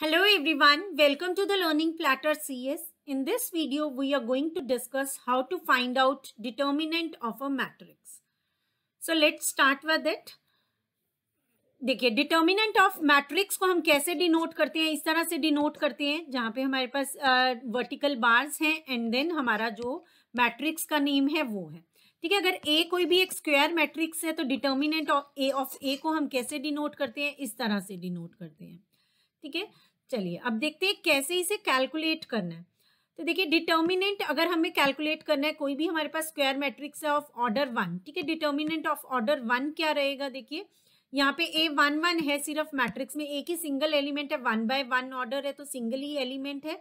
Hello everyone, welcome to the Learning Platter CS. In this video, we are going to discuss how to find out determinant of a matrix. So let's start with it. देखिए determinant of matrix को हम कैसे denote करते हैं इस तरह से denote करते हैं जहाँ पे हमारे पास वर्टिकल uh, बार्स हैं एंड देन हमारा जो मैट्रिक्स का नेम है वो है ठीक है अगर ए कोई भी एक स्क्वायर मैट्रिक्स है तो determinant of A of A को हम कैसे डिनोट करते हैं इस तरह से डिनोट करते हैं ठीक है चलिए अब देखते हैं कैसे इसे कैलकुलेट करना है तो देखिए डिटर्मिनेंट अगर हमें कैलकुलेट करना है कोई भी हमारे पास स्क्वायर मैट्रिक्स है ऑफ ऑर्डर वन ठीक है डिटर्मिनेंट ऑफ ऑर्डर वन क्या रहेगा देखिए यहाँ पे ए वन वन है सिर्फ मैट्रिक्स में एक ही सिंगल एलिमेंट है वन बाय वन ऑर्डर है तो सिंगल ही एलिमेंट है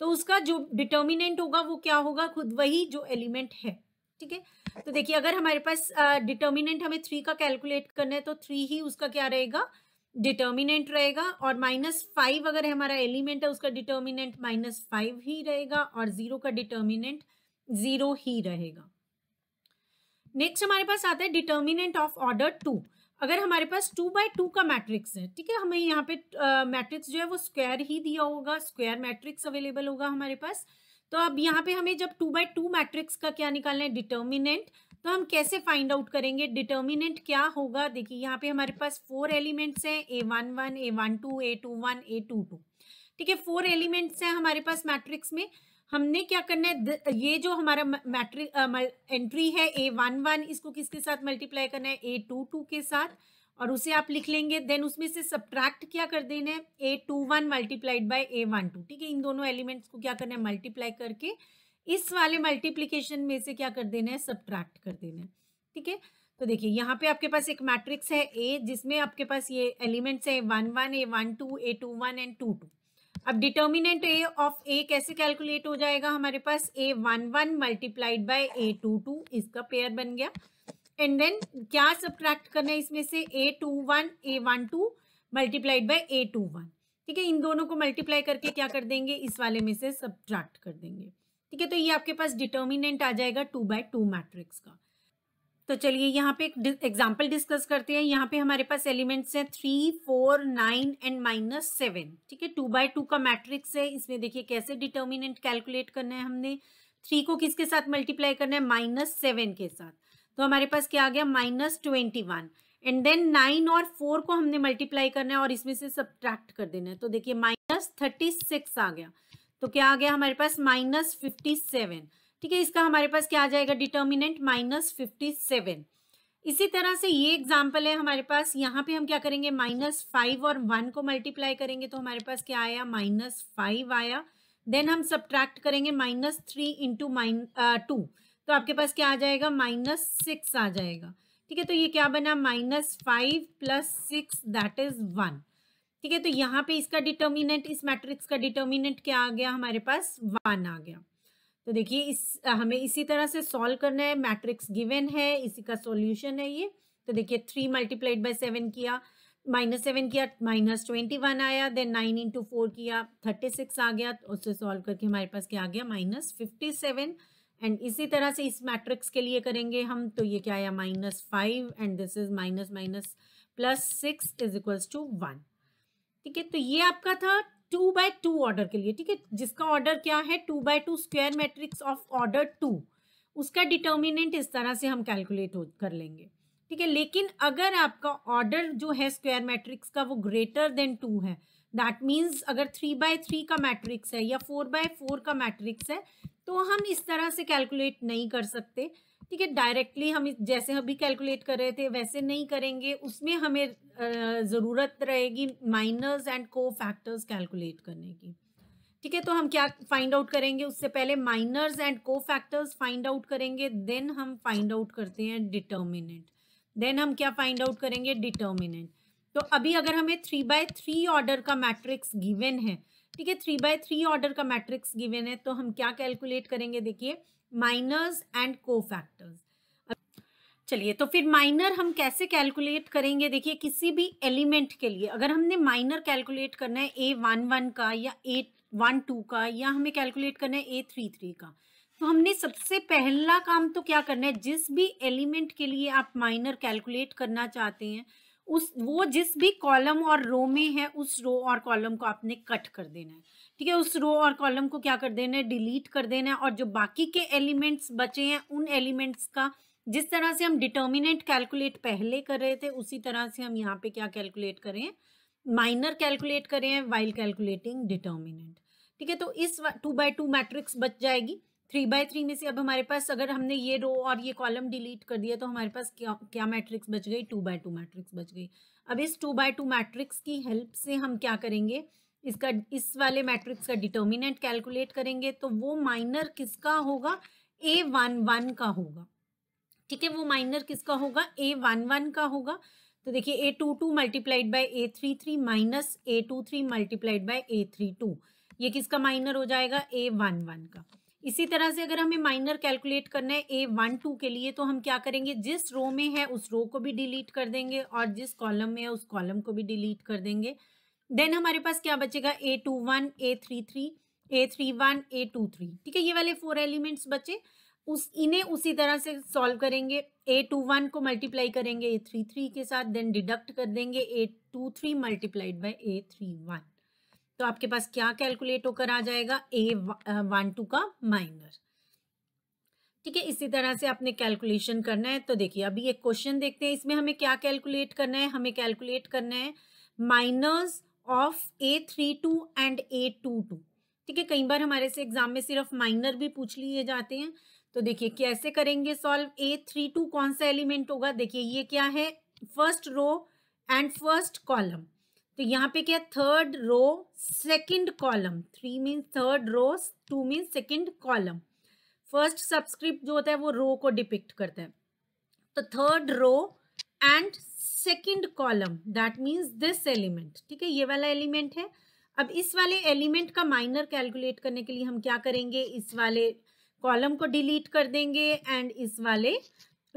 तो उसका जो डिटर्मिनेंट होगा वो क्या होगा खुद वही जो एलिमेंट है ठीक है तो देखिए अगर हमारे पास डिटर्मिनेंट uh, हमें थ्री का कैलकुलेट करना है तो थ्री ही उसका क्या रहेगा डिटर्मिनेंट रहेगा और माइनस फाइव अगर हमारा एलिमेंट है उसका डिटर्मिनेंट माइनस फाइव ही रहेगा और जीरो का डिटर्मिनेंट जीरो ही रहेगा नेक्स्ट हमारे पास आता है डिटर्मिनेंट ऑफ ऑर्डर टू अगर हमारे पास टू बाय टू का मैट्रिक्स है ठीक है हमें यहाँ पे मैट्रिक्स uh, जो है वो स्क्वायर ही दिया होगा स्क्वायर मैट्रिक्स अवेलेबल होगा हमारे पास तो अब यहाँ पे हमें जब टू बाय टू मैट्रिक्स का क्या निकालना है डिटर्मिनेंट तो हम कैसे फाइंड आउट करेंगे डिटर्मिनेंट क्या होगा देखिए यहाँ पे हमारे पास फोर एलिमेंट्स हैं A one one A one two A two one A two two ठीक है फोर एलिमेंट्स हैं हमारे पास मैट्रिक्स में हमने क्या करना है ये जो हमारा मैट्रिक एंट्री है ए वन वन इसको किसके साथ मल्टीप्लाई करना है ए टू टू के साथ और उसे आप लिख लेंगे देन उसमें से सब्ट्रैक्ट क्या कर देना है A two one multiplied by A one two ठीक है इन दोनों एलिमेंट्स को क्या करना है मल्टीप्लाई करके इस वाले मल्टीप्लीकेशन में से क्या कर देना है सब्ट्रैक्ट कर देना है ठीक है तो देखिए यहाँ पे आपके पास एक मैट्रिक्स है ए जिसमें आपके पास ये एलिमेंट्स है one one A one two A two one and two two अब डिटर्मिनेंट ए ऑफ ए कैसे कैलकुलेट हो जाएगा हमारे पास A one one multiplied by A two two इसका पेयर बन गया एंड देन क्या सब्ट्रैक्ट करना है इसमें से A two one A one two multiplied by A two one ठीक है इन दोनों को मल्टीप्लाई करके क्या कर देंगे इस वाले में से सब्ट्रैक्ट कर देंगे ठीक है तो ये आपके पास डिटर्मिनेंट आ जाएगा टू बाय टू मैट्रिक्स का तो चलिए यहाँ पे एक एग्जाम्पल डिस्कस करते हैं यहाँ पे हमारे पास एलिमेंट्स हैं three four nine and minus seven ठीक है टू बाय टू का मैट्रिक्स है इसमें देखिए कैसे डिटर्मिनेंट कैलकुलेट करना है हमने थ्री को किसके साथ मल्टीप्लाई करना है माइनस सेवन के साथ तो हमारे पास क्या आ गया minus twenty one and then nine और फोर को हमने मल्टीप्लाई करना है और इसमें से सब्ट्रैक्ट कर देना है तो देखिए माइनस थर्टी सिक्स आ गया तो क्या आ गया हमारे पास माइनस फिफ्टी सेवन ठीक है इसका हमारे पास क्या आ जाएगा डिटर्मिनेंट माइनस फिफ्टी सेवन इसी तरह से ये एग्जाम्पल है हमारे पास यहाँ पे हम क्या करेंगे माइनस फाइव और वन को मल्टीप्लाई करेंगे तो हमारे पास क्या आया माइनस फाइव आया देन हम सब्ट्रैक्ट करेंगे minus three into minus two तो आपके पास क्या आ जाएगा माइनस सिक्स आ जाएगा ठीक है तो ये क्या बना minus five plus six that is one ठीक है तो यहाँ पे इसका डिटर्मिनेंट इस मैट्रिक्स का डिटर्मिनेंट क्या आ गया हमारे पास वन आ गया तो देखिए इस हमें इसी तरह से सॉल्व करना है मैट्रिक्स गिवन है इसी का सॉल्यूशन है ये तो देखिए थ्री मल्टीप्लाइड बाई सेवन किया माइनस सेवन किया माइनस ट्वेंटी वन आया देन नाइन इंटू फोर किया थर्टी सिक्स आ गया तो उससे सॉल्व करके हमारे पास क्या आ गया माइनस फिफ्टी सेवन एंड इसी तरह से इस मैट्रिक्स के लिए करेंगे हम तो ये क्या आया minus five and this is minus minus plus six is equals to one ठीक है तो ये आपका था टू बाय टू ऑर्डर के लिए ठीक है जिसका ऑर्डर क्या है two by two square matrix of order two उसका डिटर्मिनेंट इस तरह से हम कैलकुलेट कर लेंगे ठीक है लेकिन अगर आपका ऑर्डर जो है स्क्वायर मैट्रिक्स का वो ग्रेटर देन टू है दैट मीन्स अगर थ्री बाय थ्री का मैट्रिक्स है या फोर बाय फोर का मैट्रिक्स है तो हम इस तरह से कैलकुलेट नहीं कर सकते ठीक है डायरेक्टली हम जैसे अभी कैलकुलेट कर रहे थे वैसे नहीं करेंगे उसमें हमें ज़रूरत रहेगी minors and cofactors calculate करने की ठीक है तो हम क्या फाइंड आउट करेंगे उससे पहले minors and cofactors find out करेंगे देन हम फाइंड आउट करते हैं डिटर्मिनेंट देन हम क्या फाइंड आउट करेंगे डिटर्मिनेंट तो अभी अगर हमें थ्री बाय थ्री ऑर्डर का मैट्रिक्स गिवन है ठीक है थ्री बाय थ्री ऑर्डर का मैट्रिक्स गिवन है तो हम क्या कैलकुलेट करेंगे देखिए माइनर्स एंड को फैक्टर्स चलिए तो फिर माइनर हम कैसे कैलकुलेट करेंगे देखिए किसी भी एलिमेंट के लिए अगर हमने माइनर कैलकुलेट करना है ए वन वन का या ए वन टू का या हमें कैलकुलेट करना है ए थ्री थ्री का तो हमने सबसे पहला काम तो क्या करना है जिस भी एलिमेंट के लिए आप माइनर कैलकुलेट करना चाहते हैं उस वो जिस भी कॉलम और रो में है उस रो और कॉलम को आपने कट कर देना है ठीक है उस रो और कॉलम को क्या कर देना है डिलीट कर देना है और जो बाकी के एलिमेंट्स बचे हैं उन एलिमेंट्स का जिस तरह से हम डिटर्मिनेंट कैलकुलेट पहले कर रहे थे उसी तरह से हम यहाँ पे क्या कैलकुलेट करें माइनर कैलकुलेट करें वाइल कैलकुलेटिंग डिटर्मिनेंट ठीक है तो इस टू बाई टू मैट्रिक्स बच जाएगी थ्री बाय थ्री में से अब हमारे पास अगर हमने ये रो और ये कॉलम डिलीट कर दिया तो हमारे पास क्या क्या मैट्रिक्स बच गई टू बाय टू मैट्रिक्स बच गई अब इस टू बाय टू मैट्रिक्स की हेल्प से हम क्या करेंगे इसका इस वाले मैट्रिक्स का डिटर्मिनेंट कैलकुलेट करेंगे तो वो माइनर किसका होगा ए वन वन का होगा ठीक है वो माइनर किसका होगा ए वन वन का होगा तो देखिए A two two multiplied by A three three minus A two three multiplied by A three two ये किसका माइनर हो जाएगा ए वन वन का इसी तरह से अगर हमें माइनर कैलकुलेट करना है ए वन टू के लिए तो हम क्या करेंगे जिस रो में है उस रो को भी डिलीट कर देंगे और जिस कॉलम में है उस कॉलम को भी डिलीट कर देंगे देन हमारे पास क्या बचेगा A two one A three three A three one A two three ठीक है ये वाले फोर एलिमेंट्स बचे उस इन्हें उसी तरह से सॉल्व करेंगे ए टू वन को मल्टीप्लाई करेंगे ए थ्री थ्री के साथ देन डिडक्ट कर देंगे A two three multiplied by A three one तो आपके पास क्या कैलकुलेट होकर आ जाएगा ए वन टू का माइनर ठीक है इसी तरह से आपने कैलकुलेशन करना है तो देखिए अभी एक क्वेश्चन देखते हैं इसमें हमें क्या कैलकुलेट करना है हमें कैलकुलेट करना है minus of A three two and A two two ठीक है कई बार हमारे से एग्जाम में सिर्फ माइनर भी पूछ लिए जाते हैं तो देखिए कैसे करेंगे सॉल्व ए थ्री टू कौन सा एलिमेंट होगा देखिए ये क्या है first row and first column तो यहाँ पे क्या third row second column three mean third row two mean second column first subscript जो होता है वो रो को डिपिक्ट करता है तो third row and second column that means this element ठीक है ये वाला एलिमेंट है अब इस वाले एलिमेंट का माइनर कैलकुलेट करने के लिए हम क्या करेंगे इस वाले कॉलम को डिलीट कर देंगे एंड इस वाले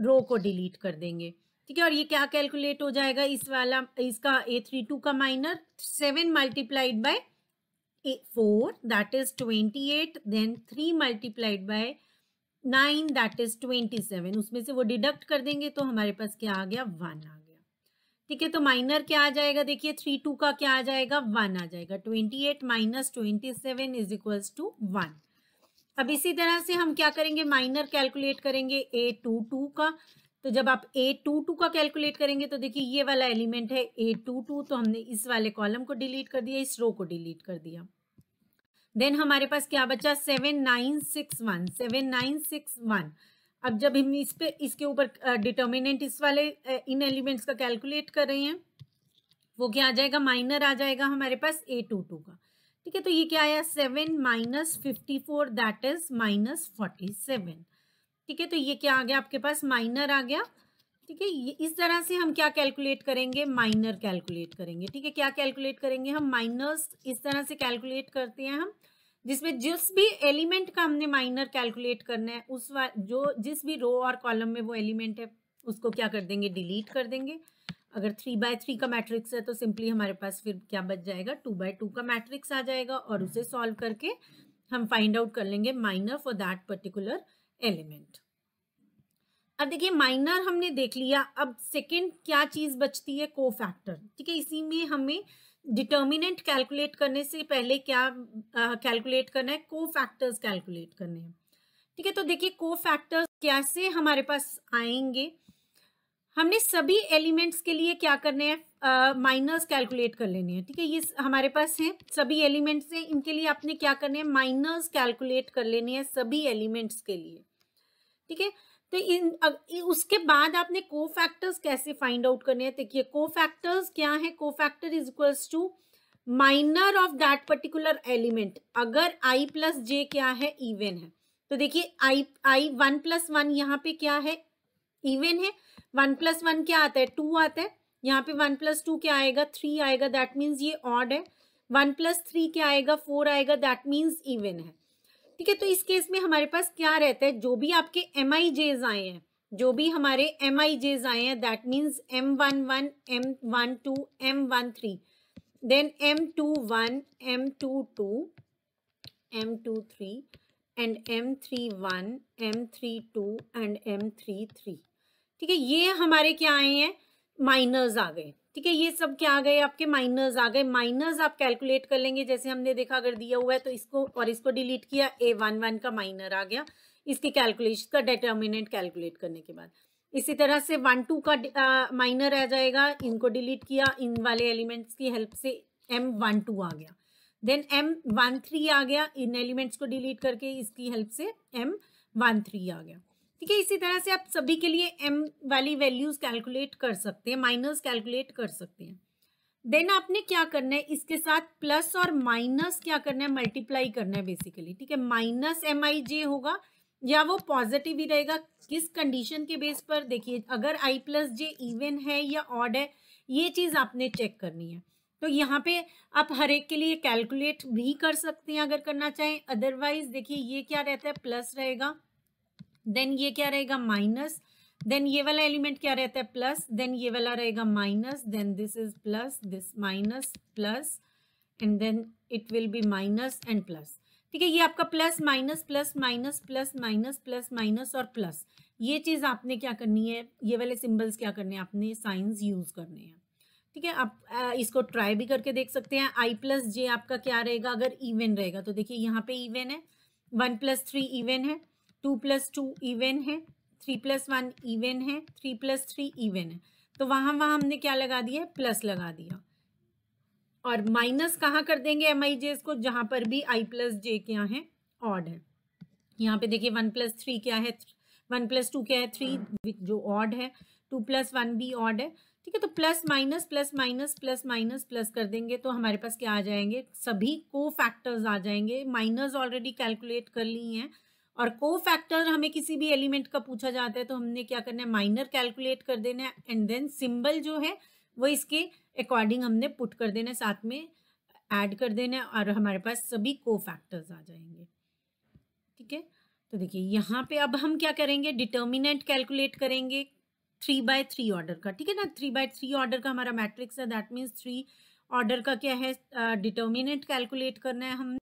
रो को डिलीट कर देंगे ठीक है और ये क्या कैलकुलेट हो जाएगा इस वाला इसका ए थ्री टू का minor seven multiplied by four that is twenty eight then three multiplied by nine that is twenty seven उसमें से वो डिडक्ट कर देंगे तो हमारे पास क्या आ गया वन आ गया ठीक है तो माइनर क्या आ जाएगा देखिए थ्री टू का क्या आ जाएगा वन आ जाएगा twenty eight minus twenty seven is equals to one अब इसी तरह से हम क्या करेंगे माइनर कैलकुलेट करेंगे ए टू टू का तो जब आप ए टू टू का कैलकुलेट करेंगे तो देखिए ये वाला एलिमेंट है ए टू टू तो हमने इस वाले कॉलम को डिलीट कर दिया इस रो को डिलीट कर दिया देन हमारे पास क्या बचा seven nine six one seven nine six one अब जब हम इस पे इसके ऊपर डिटर्मिनेंट इस वाले इन एलिमेंट्स का कैलकुलेट कर रहे हैं वो क्या आ जाएगा माइनर आ जाएगा हमारे पास ए टू टू का ठीक है तो ये क्या आया seven minus fifty four that is minus forty seven ठीक है तो ये क्या आ गया आपके पास माइनर आ गया ठीक है इस तरह से हम क्या कैलकुलेट करेंगे माइनर कैलकुलेट करेंगे ठीक है क्या कैलकुलेट करेंगे हम माइनर्स इस तरह से कैलकुलेट करते हैं हम जिसमें जिस भी एलिमेंट का हमने माइनर कैलकुलेट करना है उस जो जिस भी रो और कॉलम में वो एलिमेंट है उसको क्या कर देंगे डिलीट कर देंगे अगर थ्री बाय थ्री का मैट्रिक्स है तो सिंपली हमारे पास फिर क्या बच जाएगा टू बाय टू का मैट्रिक्स आ जाएगा और उसे सॉल्व करके हम फाइंड आउट कर लेंगे minor for that particular element अब देखिए माइनर हमने देख लिया अब सेकंड क्या चीज़ बचती है को फैक्टर ठीक है इसी में हमें डिटर्मिनेंट कैलकुलेट करने से पहले क्या कैलकुलेट uh, करना है को फैक्टर्स कैलकुलेट करने हैं ठीक है तो देखिए को फैक्टर्स कैसे हमारे पास आएंगे हमने सभी एलिमेंट्स के लिए क्या करने हैं माइनर्स कैलकुलेट कर लेने हैं ठीक है ये हमारे पास हैं सभी एलिमेंट्स हैं इनके लिए आपने क्या करने हैं माइनर्स कैलकुलेट कर लेने हैं सभी एलिमेंट्स के लिए ठीक है तो इन उसके बाद आपने को फैक्टर्स कैसे फाइंड आउट करने हैं देखिए को फैक्टर्स क्या है cofactor is equals to minor of that particular element अगर आई प्लस जे क्या है इवन है तो देखिए I I one plus one यहाँ पे क्या है इवन है वन प्लस वन क्या आता है टू आता है यहाँ पे वन प्लस टू क्या आएगा थ्री आएगा दैट मीन्स ये ऑड है वन प्लस थ्री क्या आएगा फोर आएगा दैट मीन्स इवन है ठीक है तो इस केस में हमारे पास क्या रहता है जो भी आपके एम आई जेज आए हैं जो भी हमारे एम आई जेज आए हैं that means M one one M one two M one three then M two one M two two M two three and M three one M three two and M three three ठीक है ये हमारे क्या आए हैं miners आ गए ठीक है ये सब क्या आ गए आपके माइनस आ गए माइनस आप कैलकुलेट कर लेंगे जैसे हमने देखा अगर दिया हुआ है तो इसको और इसको डिलीट किया ए वन वन का माइनर आ गया इसके कैलकुलेशन का डिटर्मिनेंट कैलकुलेट करने के बाद इसी तरह से वन टू का माइनर आ जाएगा इनको डिलीट किया इन वाले एलिमेंट्स की हेल्प से एम वन टू आ गया देन एम वन थ्री आ गया इन एलिमेंट्स को डिलीट करके इसकी हेल्प से एम वन थ्री आ गया ठीक है इसी तरह से आप सभी के लिए एम वाली वैल्यूज कैलकुलेट कर सकते हैं माइनस कैलकुलेट कर सकते हैं देन आपने क्या करना है इसके साथ प्लस और माइनस क्या करना है मल्टीप्लाई करना है बेसिकली ठीक है माइनस एम आई जे होगा या वो पॉजिटिव ही रहेगा किस कंडीशन के बेस पर देखिए अगर आई प्लस जे इवन है या ऑड है ये चीज़ आपने चेक करनी है तो यहाँ पे आप हर एक के लिए कैलकुलेट भी कर सकते हैं अगर करना चाहें अदरवाइज देखिए ये क्या रहता है प्लस रहेगा देन ये क्या रहेगा माइनस देन ये वाला एलिमेंट क्या रहता है प्लस देन ये वाला रहेगा minus then this is plus this minus plus and then it will be minus and plus ठीक है ये आपका plus minus plus minus plus minus plus minus और प्लस ये चीज़ आपने क्या करनी है ये वाले सिंबल्स क्या करने हैं आपने साइंस यूज़ करने हैं ठीक है आप इसको ट्राई भी करके देख सकते हैं आई प्लस जे आपका क्या रहेगा अगर इवन रहेगा तो देखिए यहाँ पे इवेन है वन प्लस थ्री इवन है टू प्लस टू इवन है थ्री प्लस वन इवेन है थ्री प्लस थ्री इवन है तो वहाँ वहाँ हमने क्या लगा दिया प्लस लगा दिया और माइनस कहाँ कर देंगे एम आई जे को जहाँ पर भी आई प्लस जे क्या है ऑड है यहाँ पे देखिए वन प्लस थ्री क्या है वन प्लस टू क्या है थ्री जो ऑड है टू प्लस वन भी ऑड है ठीक है तो plus minus plus minus plus minus plus कर देंगे तो हमारे पास क्या आ जाएंगे सभी को फैक्टर्स आ जाएंगे माइनस ऑलरेडी कैलकुलेट कर ली हैं और को फैक्टर हमें किसी भी एलिमेंट का पूछा जाता है तो हमने क्या करना है माइनर कैलकुलेट कर देना है एंड देन सिंबल जो है वो इसके अकॉर्डिंग हमने पुट कर देना है साथ में ऐड कर देना है और हमारे पास सभी को फैक्टर्स आ जाएंगे ठीक है तो देखिए यहाँ पे अब हम क्या करेंगे डिटर्मिनेंट कैलकुलेट करेंगे थ्री बाय थ्री ऑर्डर का ठीक है ना थ्री बाय थ्री ऑर्डर का हमारा मैट्रिक्स है दैट मीन्स थ्री ऑर्डर का क्या है डिटर्मिनेंट uh, कैलकुलेट करना है हमने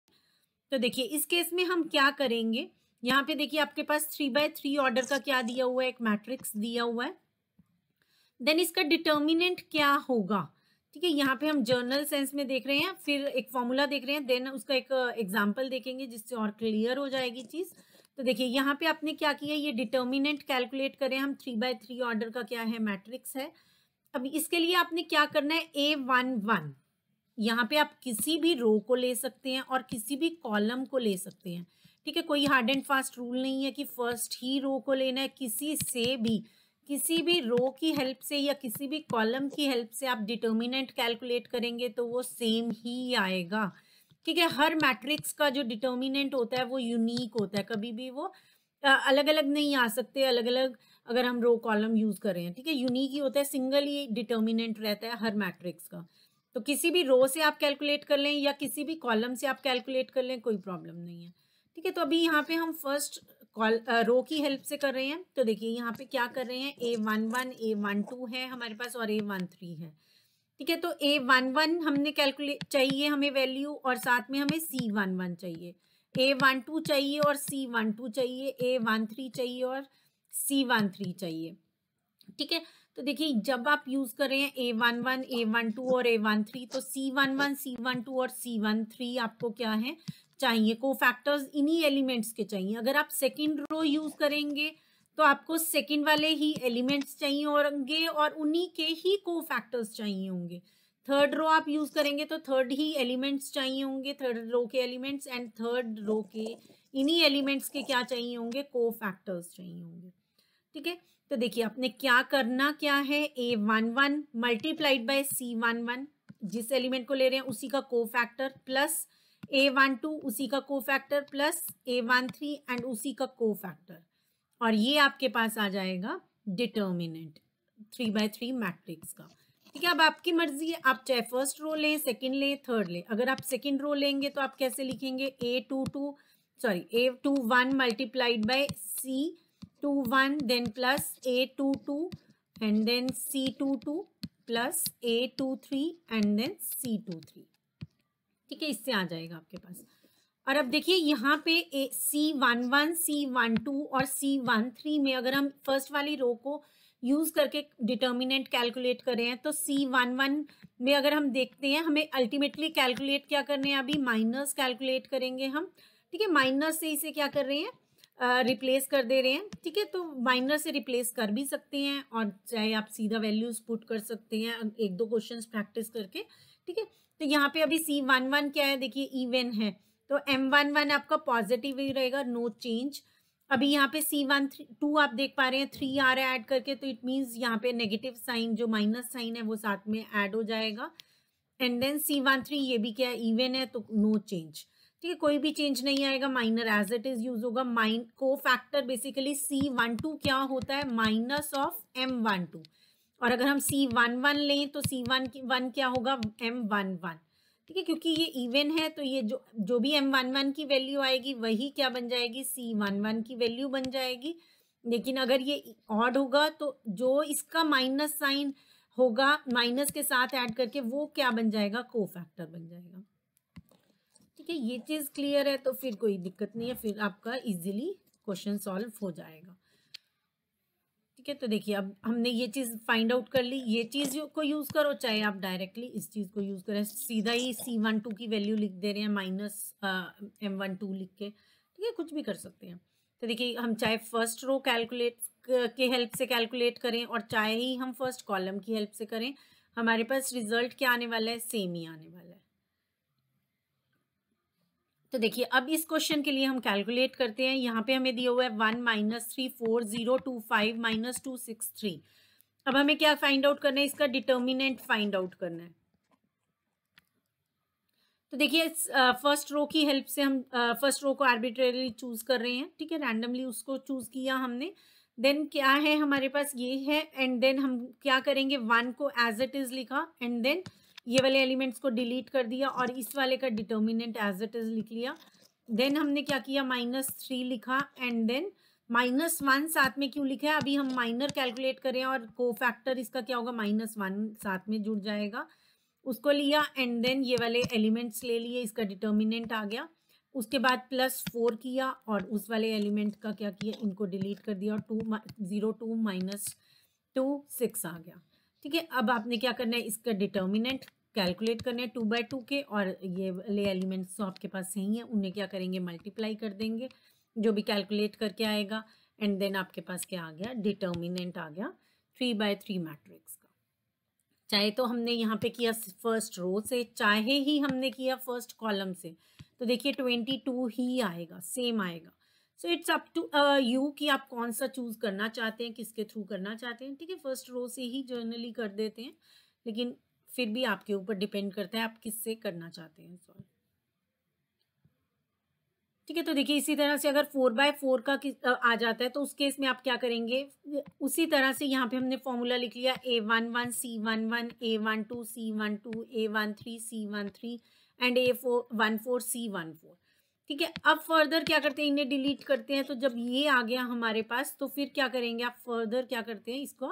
तो देखिए इस केस में हम क्या करेंगे यहाँ पे देखिए आपके पास थ्री बाय थ्री ऑर्डर का क्या दिया हुआ है एक मैट्रिक्स दिया हुआ है देन इसका डिटर्मिनेंट क्या होगा ठीक है यहाँ पे हम जर्नल सेंस में देख रहे हैं फिर एक फॉर्मूला देख रहे हैं देन उसका एक एग्जाम्पल uh, देखेंगे जिससे और क्लियर हो जाएगी चीज़ तो देखिए यहाँ पे आपने क्या किया ये डिटर्मिनेंट कैलकुलेट करें हम थ्री बाय थ्री ऑर्डर का क्या है मैट्रिक्स है अब इसके लिए आपने क्या करना है ए वन वन यहाँ पे आप किसी भी रो को ले सकते हैं और किसी भी कॉलम को ले सकते हैं ठीक है कोई हार्ड एंड फास्ट रूल नहीं है कि फर्स्ट ही रो को लेना है किसी से भी किसी भी रो की हेल्प से या किसी भी कॉलम की हेल्प से आप डिटर्मिनेंट कैलकुलेट करेंगे तो वो सेम ही आएगा ठीक है हर मैट्रिक्स का जो डिटर्मिनेंट होता है वो यूनिक होता है कभी भी वो अलग अलग नहीं आ सकते अलग अलग अगर हम रो कॉलम यूज़ कर रहे हैं ठीक है यूनिक ही होता है सिंगल ही डिटर्मिनेंट रहता है हर मैट्रिक्स का तो किसी भी रो से आप कैलकुलेट कर लें या किसी भी कॉलम से आप कैलकुलेट कर लें कोई प्रॉब्लम नहीं है ठीक है तो अभी यहाँ पे हम फर्स्ट कॉल रो की हेल्प से कर रहे हैं तो देखिए यहाँ पे क्या कर रहे हैं A one one A one two है हमारे पास और ए वन थ्री है ठीक है तो ए वन वन हमने कैलकुलेट चाहिए हमें वैल्यू और साथ में हमें सी वन वन चाहिए ए वन टू चाहिए और सी वन टू चाहिए ए वन थ्री चाहिए और सी वन थ्री चाहिए ठीक है तो देखिए जब आप यूज कर रहे हैं A one one A one two और ए वन थ्री तो C one one C one two और सी वन थ्री आपको क्या है चाहिए को फैक्टर्स इन्हीं एलिमेंट्स के चाहिए अगर आप सेकेंड रो यूज करेंगे तो आपको सेकेंड वाले ही एलिमेंट्स चाहिए होंगे और उन्हीं के ही को फैक्टर्स चाहिए होंगे थर्ड रो आप यूज करेंगे तो थर्ड ही एलिमेंट्स चाहिए होंगे थर्ड रो के एलिमेंट्स एंड थर्ड रो के इन्हीं एलिमेंट्स के क्या चाहिए होंगे को फैक्टर्स चाहिए होंगे ठीक है तो देखिए आपने क्या करना क्या है A one one multiplied by C one one जिस एलिमेंट को ले रहे हैं उसी का cofactor plus A one two उसी का cofactor plus A one three and उसी का को फैक्टर और ये आपके पास आ जाएगा determinant three by three matrix का ठीक है अब आपकी मर्जी है आप चाहे फर्स्ट रो लें सेकेंड लें थर्ड लें अगर आप सेकेंड रो लेंगे तो आप कैसे लिखेंगे A two two sorry A two one multiplied by C two one then plus A two two and then C two two plus A two three and then C two three ठीक है इससे आ जाएगा आपके पास और अब देखिए यहाँ पे C one one C one two और सी वन थ्री में अगर हम फर्स्ट वाली रो को यूज करके डिटर्मिनेंट कैलकुलेट कर रहे हैं तो सी वन वन में अगर हम देखते हैं हमें अल्टीमेटली कैलकुलेट क्या करने हैं अभी माइनस कैलकुलेट करेंगे हम ठीक है माइनस से इसे क्या कर रहे हैं रिप्लेस uh, कर दे रहे हैं ठीक है तो माइनस से रिप्लेस कर भी सकते हैं और चाहे आप सीधा वैल्यूज पुट कर सकते हैं एक दो क्वेश्चंस प्रैक्टिस करके ठीक है तो यहाँ पे अभी सी वन वन क्या है देखिए इवन है तो एम वन वन आपका पॉजिटिव ही रहेगा नो चेंज अभी यहाँ पे सी वन थ्री टू आप देख पा रहे हैं थ्री आ रहा है ऐड करके तो इट मीन्स यहाँ पे नेगेटिव साइन जो माइनस साइन है वो साथ में ऐड हो जाएगा and then C one three ये भी क्या इवन है तो नो चेंज ठीक है कोई भी चेंज नहीं आएगा minor as it is use होगा minor cofactor basically C one two क्या होता है minus of M one two और अगर हम सी वन वन लें तो सी वन वन क्या होगा एम वन वन ठीक है क्योंकि ये इवन है तो ये जो जो भी एम वन वन की वैल्यू आएगी वही क्या बन जाएगी सी वन वन की वैल्यू बन जाएगी लेकिन अगर ये ऑड होगा तो जो इसका माइनस साइन होगा माइनस के साथ ऐड करके वो क्या बन जाएगा को फैक्टर बन जाएगा ठीक है ये चीज़ क्लियर है तो फिर कोई दिक्कत नहीं है फिर आपका इजीली क्वेश्चन सॉल्व हो जाएगा ठीक है तो देखिए अब हमने ये चीज़ फाइंड आउट कर ली ये चीज़ को यूज़ करो चाहे आप डायरेक्टली इस चीज़ को यूज़ करें सीधा ही सी वन टू की वैल्यू लिख दे रहे हैं माइनस एम वन टू लिख के ठीक है कुछ भी कर सकते हैं तो देखिए हम चाहे फर्स्ट रो कैलकुलेट के हेल्प से कैलकुलेट करें और चाहे ही हम फर्स्ट कॉलम की हेल्प से करें हमारे पास रिजल्ट क्या आने वाला है सेम ही आने वाला है तो देखिए अब इस क्वेश्चन के लिए हम कैलकुलेट करते हैं यहाँ पे हमें दिया हुआ है one minus three four zero two five minus two six three अब हमें क्या फाइंड आउट करना है इसका डिटर्मिनेंट फाइंड आउट करना है तो देखिए फर्स्ट रो की हेल्प से हम फर्स्ट रो को आर्बिट्रेरली चूज कर रहे हैं ठीक है रैंडमली उसको चूज किया हमने देन क्या है हमारे पास ये है एंड देन हम क्या करेंगे वन को एज इट इज लिखा एंड देन ये वाले एलिमेंट्स को डिलीट कर दिया और इस वाले का डिटर्मिनेंट एज इट इज लिख लिया देन हमने क्या किया माइनस थ्री लिखा एंड देन माइनस वन साथ में क्यों लिखा है अभी हम माइनर कैलकुलेट करें और को फैक्टर इसका क्या होगा माइनस वन साथ में जुड़ जाएगा उसको लिया एंड देन ये वाले एलिमेंट्स ले लिए इसका डिटर्मिनेंट आ गया उसके बाद प्लस फोर किया और उस वाले एलिमेंट का क्या किया इनको डिलीट कर दिया और two zero two minus two six आ गया ठीक है अब आपने क्या करना है इसका डिटर्मिनेंट कैलकुलेट करना है टू बाई टू के और ये ले एलिमेंट्स तो आपके पास सही हैं उन्हें क्या करेंगे मल्टीप्लाई कर देंगे जो भी कैलकुलेट करके आएगा एंड देन आपके पास क्या आ गया डिटर्मिनेंट आ गया थ्री बाय थ्री मैट्रिक्स का चाहे तो हमने यहाँ पे किया फर्स्ट रो से चाहे ही हमने किया फर्स्ट कॉलम से तो देखिए ट्वेंटी टू ही आएगा सेम आएगा so it's up to you कि आप कौन सा चूज करना चाहते हैं किसके थ्रू करना चाहते हैं ठीक है फर्स्ट रो से ही जर्नली कर देते हैं लेकिन फिर भी आपके ऊपर डिपेंड करता है आप किससे करना चाहते हैं सॉरी ठीक है तो देखिए इसी तरह से अगर फोर बाय फोर का आ जाता है तो उस केस में आप क्या करेंगे उसी तरह से यहाँ पे हमने फॉर्मूला लिख लिया A one one C one one A one two C one two A one three C one three and A four one four C one four ठीक है अब फर्दर क्या करते हैं इन्हें डिलीट करते हैं तो जब ये आ गया हमारे पास तो फिर क्या करेंगे आप फर्दर क्या करते हैं इसको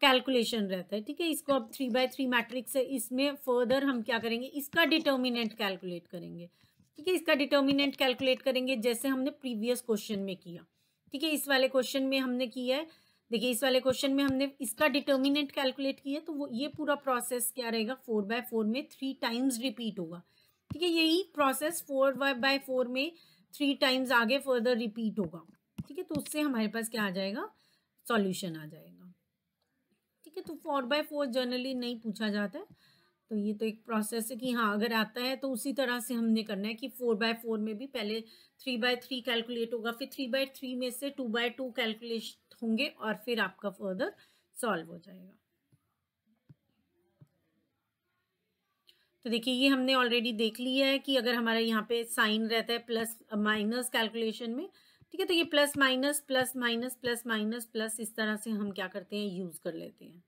कैलकुलेशन रहता है ठीक है इसको अब थ्री बाय थ्री मैट्रिक्स है इसमें फर्दर हम क्या करेंगे इसका डिटर्मिनेंट कैलकुलेट करेंगे ठीक है इसका डिटर्मिनेंट कैलकुलेट करेंगे जैसे हमने प्रीवियस क्वेश्चन में किया ठीक है इस वाले क्वेश्चन में हमने किया है देखिए इस वाले क्वेश्चन में हमने इसका डिटर्मिनेंट कैलकुलेट किया तो वो ये पूरा प्रोसेस क्या रहेगा फोर बाय फोर में थ्री टाइम्स रिपीट होगा ठीक है यही प्रोसेस फोर बाय फोर में थ्री टाइम्स आगे फर्दर रिपीट होगा ठीक है तो उससे हमारे पास क्या आ जाएगा सॉल्यूशन आ जाएगा ठीक है तो फोर बाय फोर जनरली नहीं पूछा जाता है तो ये तो एक प्रोसेस है कि हाँ अगर आता है तो उसी तरह से हमने करना है कि फोर बाय फोर में भी पहले थ्री बाय थ्री कैलकुलेट होगा फिर थ्री बाय थ्री में से टू बाय टू कैलकुलेट होंगे और फिर आपका फर्दर सॉल्व हो जाएगा तो देखिए ये हमने ऑलरेडी देख लिया है कि अगर हमारा यहाँ पे साइन रहता है प्लस माइनस कैलकुलेशन में ठीक है तो ये plus minus plus minus plus minus plus इस तरह से हम क्या करते हैं यूज़ कर लेते हैं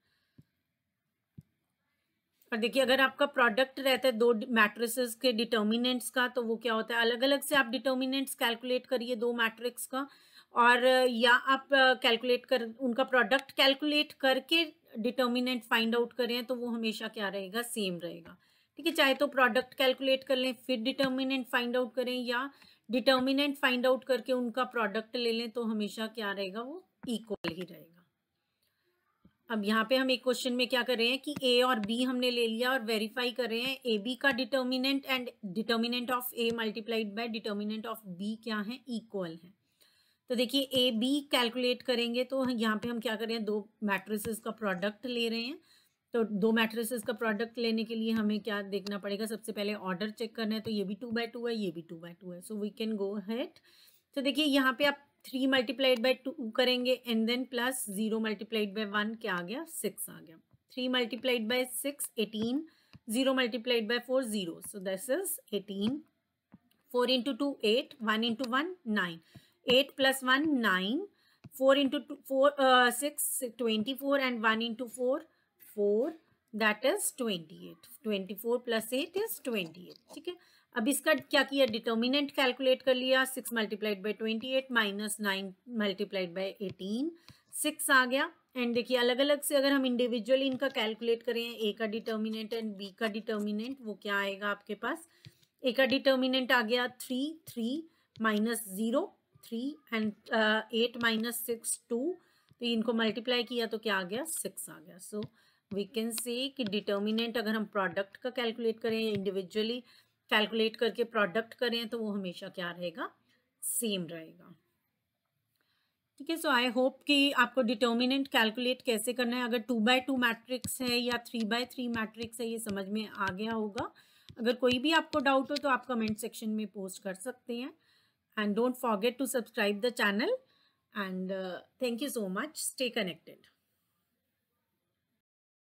और देखिए अगर आपका प्रोडक्ट रहता है दो मैट्रिसेस के डिटर्मिनेंट्स का तो वो क्या होता है अलग अलग से आप डिटर्मिनेंट्स कैलकुलेट करिए दो मैट्रिक्स का और या आप कैलकुलेट कर उनका प्रोडक्ट कैलकुलेट करके डिटर्मिनेंट फाइंड आउट करें तो वो हमेशा क्या रहेगा सेम रहेगा ठीक है चाहे तो प्रोडक्ट कैलकुलेट कर लें फिर डिटर्मिनेंट फाइंड आउट करें या डिटर्मिनेंट फाइंड आउट करके उनका प्रोडक्ट ले लें तो हमेशा क्या रहेगा वो इक्वल ही रहेगा अब यहाँ पे हम एक क्वेश्चन में क्या कर रहे हैं कि ए और बी हमने ले लिया और वेरीफाई कर रहे हैं ए बी का determinant and determinant of A multiplied by determinant of B क्या है इक्वल है तो देखिए ए बी कैलकुलेट करेंगे तो यहाँ पे हम क्या कर रहे हैं दो मैट्रिसेस का प्रोडक्ट ले रहे हैं तो दो मैट्रेसेस का प्रोडक्ट लेने के लिए हमें क्या देखना पड़ेगा सबसे पहले ऑर्डर चेक करना है तो ये भी टू बाय टू है ये भी टू बाय टू है so we can go ahead तो देखिए यहाँ पे आप थ्री मल्टीप्लाइड बाय टू करेंगे and then plus zero multiplied by one क्या आ गया सिक्स आ गया three multiplied by six eighteen zero multiplied by four zero so this is eighteen four into two eight one into one nine eight plus one nine four into two four six twenty four and one into four four that is twenty eight twenty four plus eight is twenty eight ठीक है अब इसका क्या किया determinant calculate कर लिया six multiplied by twenty eight minus nine multiplied by eighteen six आ गया एंड देखिए अलग अलग से अगर हम इंडिविजुअली इनका कैलकुलेट करें ए का डिटर्मिनेंट एंड बी का डिटर्मिनेंट वो क्या आएगा आपके पास ए का डिटर्मिनेंट आ गया three three minus zero three and eight minus six two तो इनको मल्टीप्लाई किया तो क्या आ गया सिक्स आ गया सो so, वी कैन से कि डिटर्मिनेंट अगर हम प्रोडक्ट का कैलकुलेट करें या इंडिविजुअली कैलकुलेट करके प्रोडक्ट करें तो वो हमेशा क्या रहेगा सेम रहेगा ठीक है सो आई होप कि आपको डिटर्मिनेंट कैलकुलेट कैसे करना है अगर टू बाय टू मैट्रिक्स है या थ्री बाय थ्री मैट्रिक्स है ये समझ में आ गया होगा अगर कोई भी आपको डाउट हो तो आप कमेंट सेक्शन में पोस्ट कर सकते हैं and don't forget to subscribe the channel and thank you so much stay connected